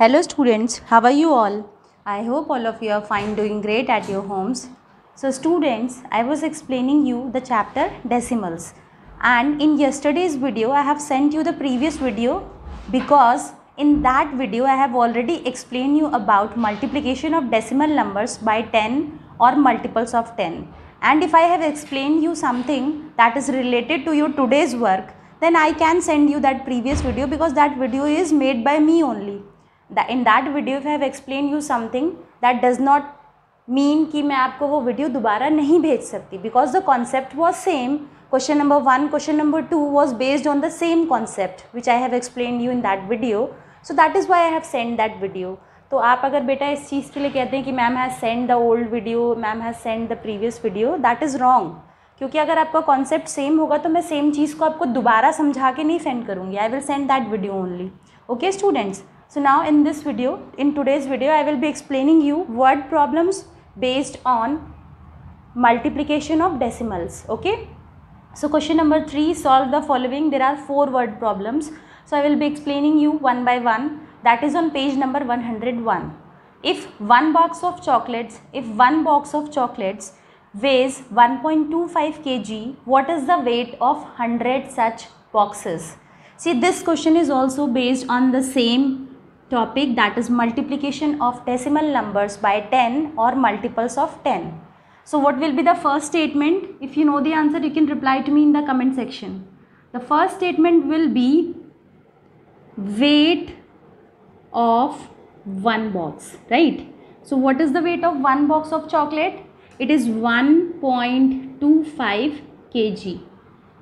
Hello students, how are you all? I hope all of you are fine doing great at your homes. So students, I was explaining you the chapter decimals and in yesterday's video I have sent you the previous video because in that video I have already explained you about multiplication of decimal numbers by 10 or multiples of 10 and if I have explained you something that is related to your today's work then I can send you that previous video because that video is made by me only that in that video have explain you something that does not mean कि मैं आपको वो वीडियो दोबारा नहीं भेज सकती because the concept was same question number one question number two was based on the same concept which I have explain you in that video so that is why I have send that video तो आप अगर बेटा इस चीज़ के लिए कहते हैं कि ma'am has send the old video ma'am has send the previous video that is wrong क्योंकि अगर आपका कॉन्सेप्ट सेम होगा तो मैं सेम चीज़ को आपको दोबारा समझा के नहीं सेंड करूँगी I will send that video only okay students So now in this video, in today's video, I will be explaining you word problems based on multiplication of decimals, okay? So question number 3, solve the following. There are 4 word problems. So I will be explaining you one by one. That is on page number 101. If one box of chocolates, if one box of chocolates weighs 1.25 kg, what is the weight of 100 such boxes? See this question is also based on the same topic that is multiplication of decimal numbers by 10 or multiples of 10. So what will be the first statement? If you know the answer, you can reply to me in the comment section. The first statement will be weight of one box, right? So what is the weight of one box of chocolate? It is 1.25 kg.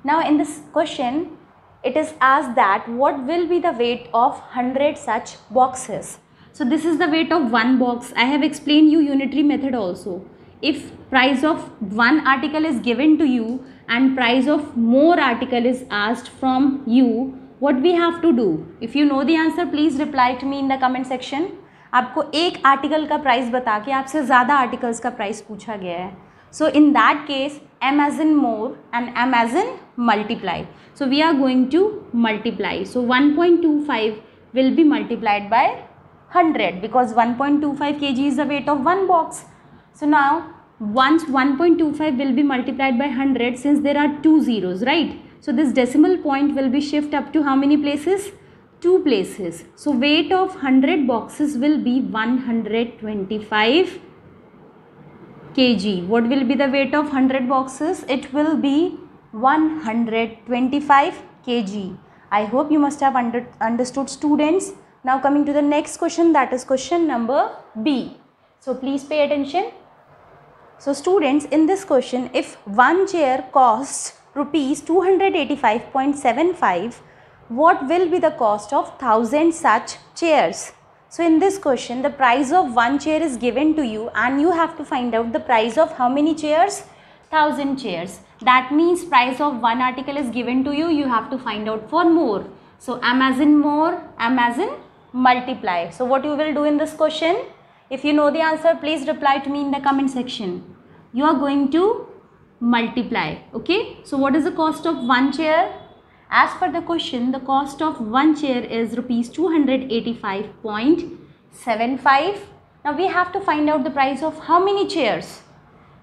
Now in this question, it is asked that what will be the weight of 100 such boxes. So this is the weight of one box. I have explained you unitary method also. If price of one article is given to you and price of more article is asked from you, what we have to do? If you know the answer, please reply to me in the comment section. आपको एक article का price बता के आपसे ज़्यादा articles का price पूछा गया है so in that case M as in more and M as in multiply so we are going to multiply. So 1.25 will be multiplied by 100 because 1.25 kg is the weight of one box. So now once 1.25 will be multiplied by 100 since there are two zeros, right? So this decimal point will be shift up to how many places? Two places. So weight of 100 boxes will be 125 kg. What will be the weight of 100 boxes? It will be 125 kg. I hope you must have under, understood students. Now coming to the next question that is question number B. So please pay attention. So students in this question if one chair costs rupees 285.75 what will be the cost of 1000 such chairs? So in this question the price of one chair is given to you and you have to find out the price of how many chairs? 1000 chairs that means price of one article is given to you you have to find out for more so amazon more amazon multiply so what you will do in this question if you know the answer please reply to me in the comment section you are going to multiply okay so what is the cost of one chair as per the question the cost of one chair is rupees 285.75 now we have to find out the price of how many chairs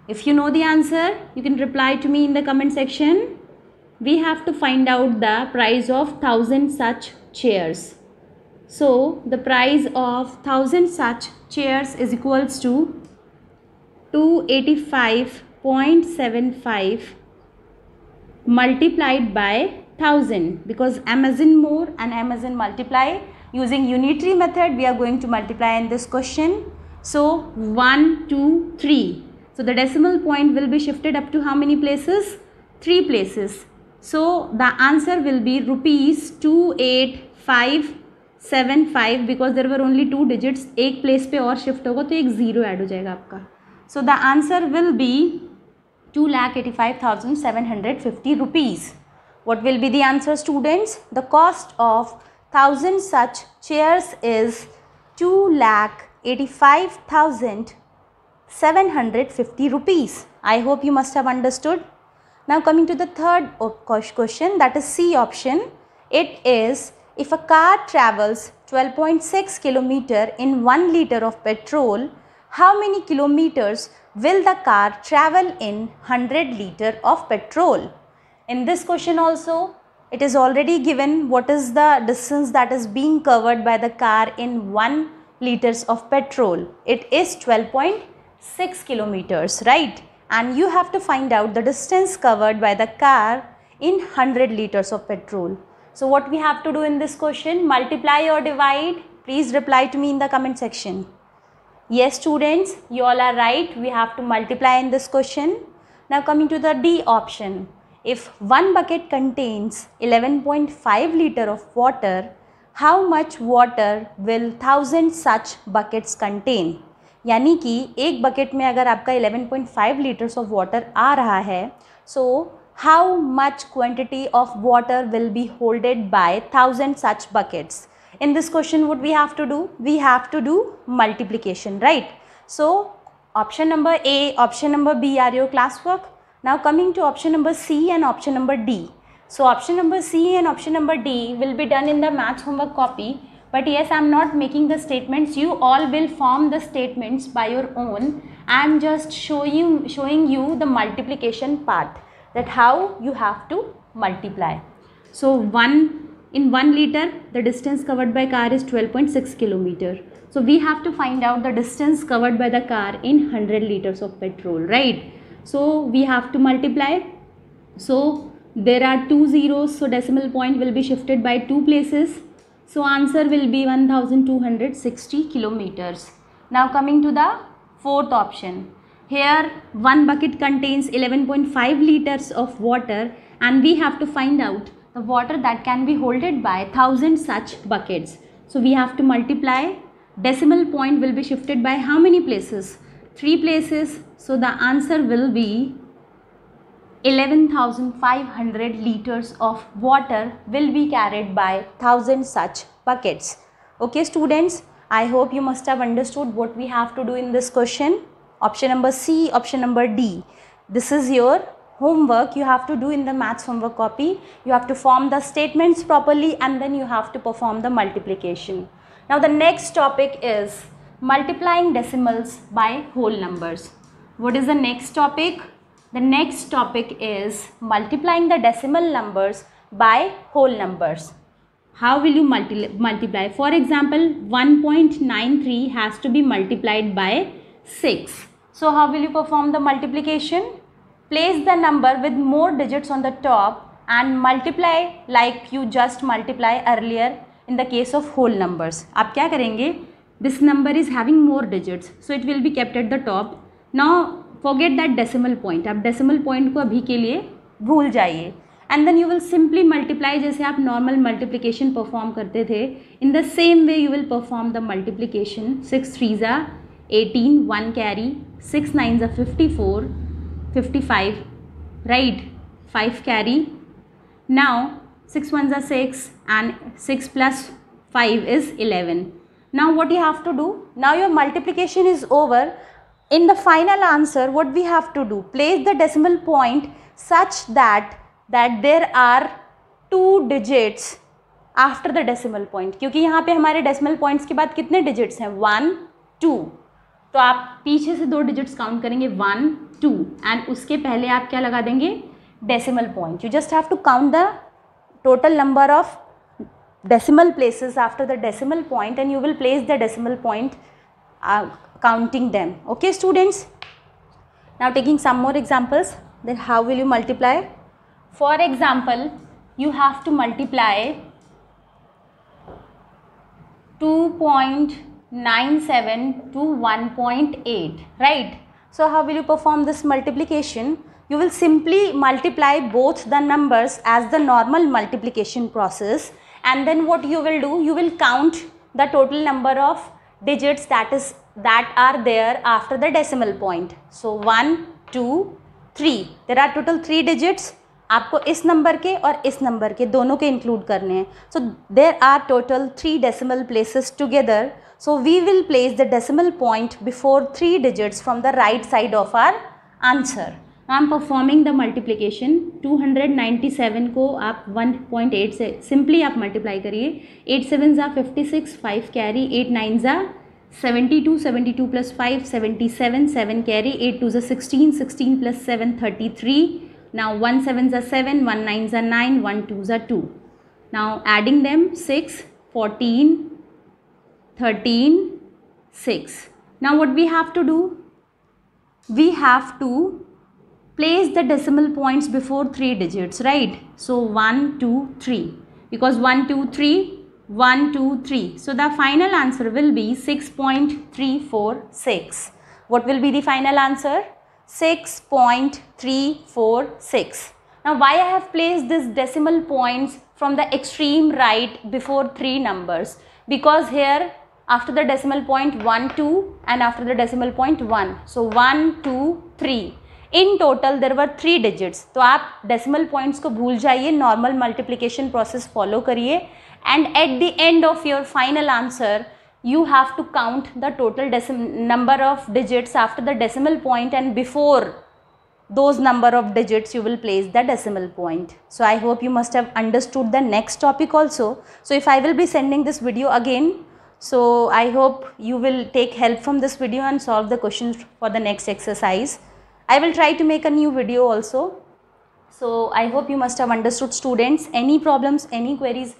if you know the answer, you can reply to me in the comment section. We have to find out the price of 1000 such chairs. So, the price of 1000 such chairs is equals to 285.75 multiplied by 1000 because Amazon more and Amazon multiply using unitary method we are going to multiply in this question. So, 1, 2, 3 so the decimal point will be shifted up to how many places? 3 places. So the answer will be rupees 28575 because there were only two digits. एक place pe or shift होगा to ek zero add ho jayega aapka. So the answer will be 2,85,750 rupees. What will be the answer students? The cost of 1000 such chairs is 2,85,000 750 rupees. I hope you must have understood. Now coming to the third question that is C option. It is if a car travels 12.6 kilometer in 1 liter of petrol, how many kilometers will the car travel in 100 liter of petrol? In this question also, it is already given what is the distance that is being covered by the car in 1 liters of petrol. It is 12.6 6 kilometers, right? And you have to find out the distance covered by the car in 100 liters of petrol. So what we have to do in this question, multiply or divide? Please reply to me in the comment section. Yes students, you all are right. We have to multiply in this question. Now coming to the D option. If one bucket contains 11.5 liter of water, how much water will 1000 such buckets contain? यानी कि एक bucket में अगर आपका 11.5 litres of water आ रहा है so how much quantity of water will be holded by thousand such buckets in this question would we have to do we have to do multiplication right so option number A option number B are your class work now coming to option number C and option number D so option number C and option number D will be done in the math homework copy But yes, I am not making the statements. You all will form the statements by your own. I am just showing, showing you the multiplication part, that how you have to multiply. So, 1 in 1 liter the distance covered by car is 12.6 kilometer. So, we have to find out the distance covered by the car in 100 liters of petrol, right? So, we have to multiply. So, there are two zeros so decimal point will be shifted by two places so answer will be 1260 kilometers. Now coming to the fourth option. Here one bucket contains 11.5 liters of water and we have to find out the water that can be holded by 1000 such buckets. So we have to multiply decimal point will be shifted by how many places? 3 places. So the answer will be 11,500 liters of water will be carried by 1000 such buckets. Okay students, I hope you must have understood what we have to do in this question. Option number C, option number D. This is your homework you have to do in the maths homework copy. You have to form the statements properly and then you have to perform the multiplication. Now the next topic is multiplying decimals by whole numbers. What is the next topic? The next topic is multiplying the decimal numbers by whole numbers. How will you multi multiply? For example, 1.93 has to be multiplied by 6. So how will you perform the multiplication? Place the number with more digits on the top and multiply like you just multiply earlier in the case of whole numbers. आप क्या करेंगे? This number is having more digits so it will be kept at the top. Now forget that decimal point आप decimal point को अभी के लिए भूल जाइए and then you will simply multiply जैसे आप नॉर्मल मल्टीप्लीकेशन परफॉर्म करते थे in the same way you will perform the multiplication six three ज़ा eighteen one carry six nine ज़ा fifty four fifty five right five carry now six one ज़ा six and six plus five is eleven now what you have to do now your multiplication is over in the final answer what we have to do place the decimal point such that that there are two digits after the decimal point kyunki yahan pe hamare decimal point, ke baad kitne digits hain 1 2 to aap peeche se do digits count karenge 1 2 and uske pehle aap kya laga denge decimal point you just have to count the total number of decimal places after the decimal point and you will place the decimal point uh, counting them. Okay students. Now taking some more examples then how will you multiply? For example, you have to multiply 2.97 to 1.8 right. So how will you perform this multiplication? You will simply multiply both the numbers as the normal multiplication process and then what you will do? You will count the total number of digits that is that are there after the decimal point. So one, two, three. There are total three digits. आपको इस number के और इस number के दोनों के include करने हैं so there are total three decimal places together so we will place the decimal point before three digits from the right side of our answer I am performing the ninety 297 को आप 1.8 से simply आप multiply करिए eight seven ज़ा fifty six five carry eight nine ज़ा seventy two seventy two plus five seventy seven seven carry eight two ज़ा sixteen sixteen plus seven thirty three now one seven ज़ा seven one nine ज़ा nine one two ज़ा two now adding them six fourteen thirteen six now what we have to do we have to place the decimal points before three digits, right? So 1, 2, 3 because 1, 2, 3, 1, 2, 3. So the final answer will be 6.346. What will be the final answer? 6.346. Now why I have placed this decimal points from the extreme right before three numbers? Because here after the decimal point 1, 2 and after the decimal point 1. So 1, 2, 3 in total there were three digits तो आप decimal points को भूल जाइए normal multiplication process follow करिए and at the end of your final answer you have to count the total number of digits after the decimal point and before those number of digits you will place the decimal point. So I hope you must have understood the next topic also. So if I will be sending this video again, so I hope you will take help from this video and solve the questions for the next exercise. I will try to make a new video also. So I hope you must have understood students. Any problems, any queries,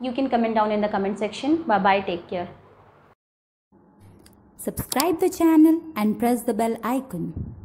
you can comment down in the comment section. Bye-bye. Take care. Subscribe the channel and press the bell icon.